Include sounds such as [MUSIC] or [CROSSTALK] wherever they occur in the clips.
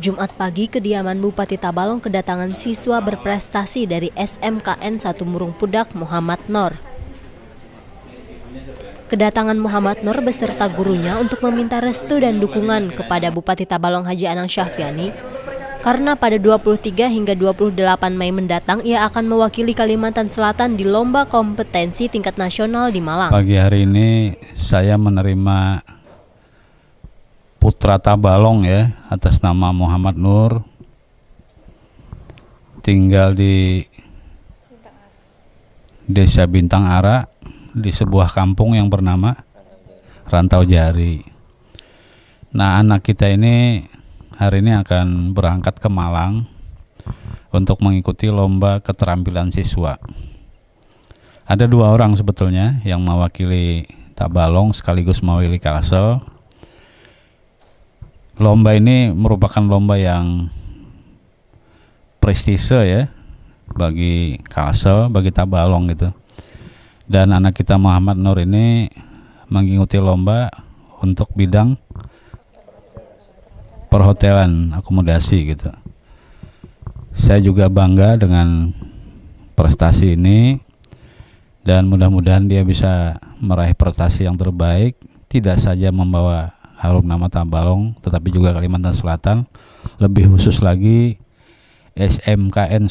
Jumat pagi, kediaman Bupati Tabalong kedatangan siswa berprestasi dari SMKN 1 Murung Pudak Muhammad Nor. Kedatangan Muhammad Nur beserta gurunya untuk meminta restu dan dukungan kepada Bupati Tabalong Haji Anang Syafiani, karena pada 23 hingga 28 Mei mendatang ia akan mewakili Kalimantan Selatan di Lomba Kompetensi Tingkat Nasional di Malang. Pagi hari ini saya menerima Putra Tabalong ya atas nama Muhammad Nur tinggal di Desa Bintang Ara di sebuah kampung yang bernama Rantau Jari. Nah, anak kita ini hari ini akan berangkat ke Malang untuk mengikuti lomba keterampilan siswa. Ada dua orang sebetulnya yang mewakili Tabalong sekaligus mewakili Kalsel lomba ini merupakan lomba yang prestise ya bagi Kalsel, bagi Tabalong gitu. Dan anak kita Muhammad Nur ini mengikuti lomba untuk bidang perhotelan, akomodasi gitu. Saya juga bangga dengan prestasi ini dan mudah-mudahan dia bisa meraih prestasi yang terbaik tidak saja membawa Harum nama Tambalong tetapi juga Kalimantan Selatan lebih khusus lagi SMKN 1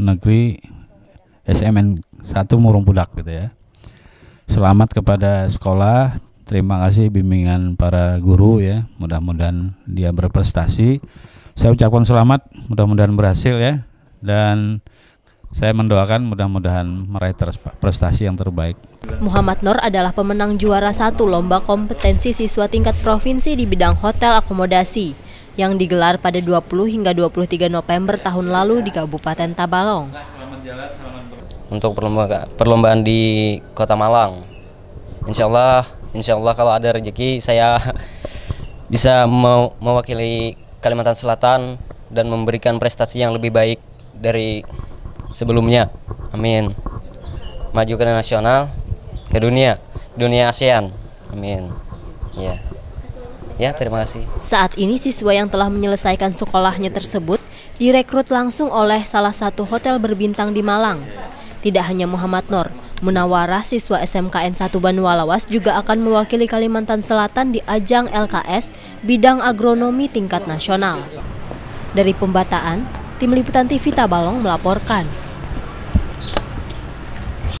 negeri SMN 1 Murung Pudak gitu ya selamat kepada sekolah terima kasih bimbingan para guru ya mudah-mudahan dia berprestasi saya ucapkan selamat mudah-mudahan berhasil ya dan saya mendoakan mudah-mudahan meraih prestasi yang terbaik. Muhammad Nur adalah pemenang juara satu lomba kompetensi siswa tingkat provinsi di bidang hotel akomodasi yang digelar pada 20 hingga 23 November tahun lalu di Kabupaten Tabalong. Untuk perlomba perlombaan di Kota Malang, Insya Allah, Insya Allah kalau ada rezeki saya [LAUGHS] bisa mau mewakili Kalimantan Selatan dan memberikan prestasi yang lebih baik dari sebelumnya. Amin. Maju ke nasional, ke dunia, dunia ASEAN. Amin. Ya. Ya, terima kasih. Saat ini siswa yang telah menyelesaikan sekolahnya tersebut direkrut langsung oleh salah satu hotel berbintang di Malang. Tidak hanya Muhammad Nur, Munawarah siswa SMKN 1 Banwalawas juga akan mewakili Kalimantan Selatan di ajang LKS bidang agronomi tingkat nasional. Dari pembataan, Tim Liputan TV Tabalong melaporkan.